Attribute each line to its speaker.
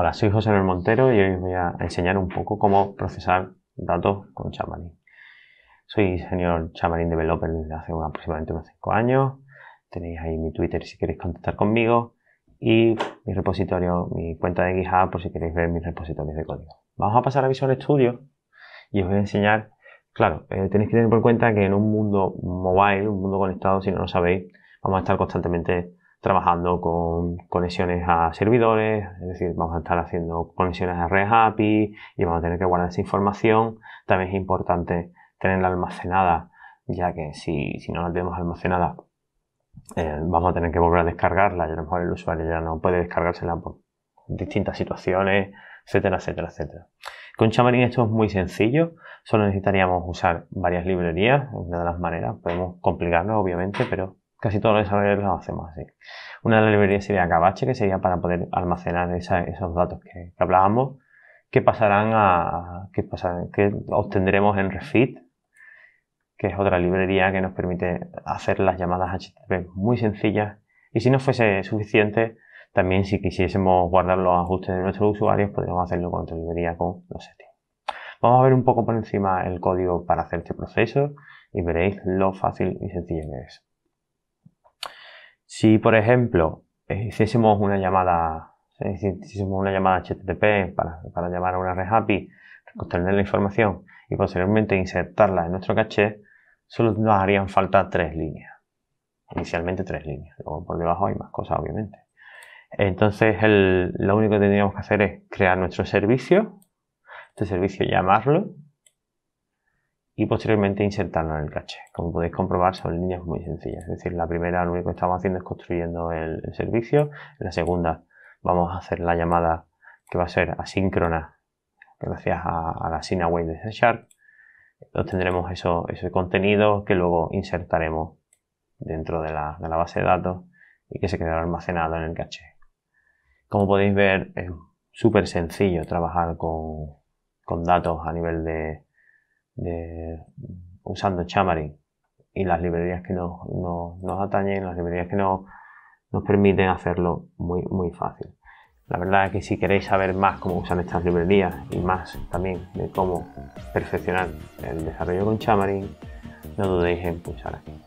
Speaker 1: Hola, soy José Manuel Montero y hoy os voy a enseñar un poco cómo procesar datos con Xamarin. Soy señor Xamarin Developer desde hace aproximadamente unos 5 años. Tenéis ahí mi Twitter si queréis contactar conmigo y mi repositorio, mi cuenta de GitHub por si queréis ver mis repositorios de código. Vamos a pasar a Visual Studio y os voy a enseñar, claro, eh, tenéis que tener por cuenta que en un mundo mobile, un mundo conectado, si no lo sabéis, vamos a estar constantemente trabajando con conexiones a servidores, es decir, vamos a estar haciendo conexiones a redes API y vamos a tener que guardar esa información. También es importante tenerla almacenada, ya que si, no la tenemos almacenada, eh, vamos a tener que volver a descargarla y a lo mejor el usuario ya no puede descargársela por distintas situaciones, etcétera, etcétera, etcétera. Con Xamarin esto es muy sencillo, solo necesitaríamos usar varias librerías, una de las maneras, podemos complicarlo obviamente, pero casi todos los desarrolladores lo hacemos así. Una de las librerías sería Gabache, que sería para poder almacenar esos datos que, que, hablábamos, que pasarán a, que, pasarán, que obtendremos en Refit, que es otra librería que nos permite hacer las llamadas HTTP muy sencillas. Y si no fuese suficiente, también si quisiésemos guardar los ajustes de nuestros usuarios, podríamos hacerlo con otra librería con los settings. Vamos a ver un poco por encima el código para hacer este proceso y veréis lo fácil y sencillo que es. Si, por ejemplo, eh, hiciésemos una llamada, hiciésemos una llamada HTTP para, llamar a una red API, obtener la información y posteriormente insertarla en nuestro caché, solo nos harían falta tres líneas. Inicialmente tres líneas, luego por debajo hay más cosas, obviamente. Entonces, lo único que tendríamos que hacer es crear nuestro servicio, este servicio llamarlo y posteriormente insertarlo en el caché. Como podéis comprobar son líneas muy sencillas, es decir, la primera lo único que estamos haciendo es construyendo el, servicio, en la segunda vamos a hacer la llamada que va a ser asíncrona gracias a, la Sinaway de C Sharp, obtendremos eso, ese contenido que luego insertaremos dentro de la, base de datos y que se quedará almacenado en el caché. Como podéis ver, es súper sencillo trabajar con, con datos a nivel de, usando Xamarin y las librerías que nos, nos, atañen, las librerías que nos, nos permiten hacerlo muy, muy fácil. La verdad es que si queréis saber más cómo usan estas librerías y más también de cómo perfeccionar el desarrollo con Xamarin, no dudéis en pulsar aquí.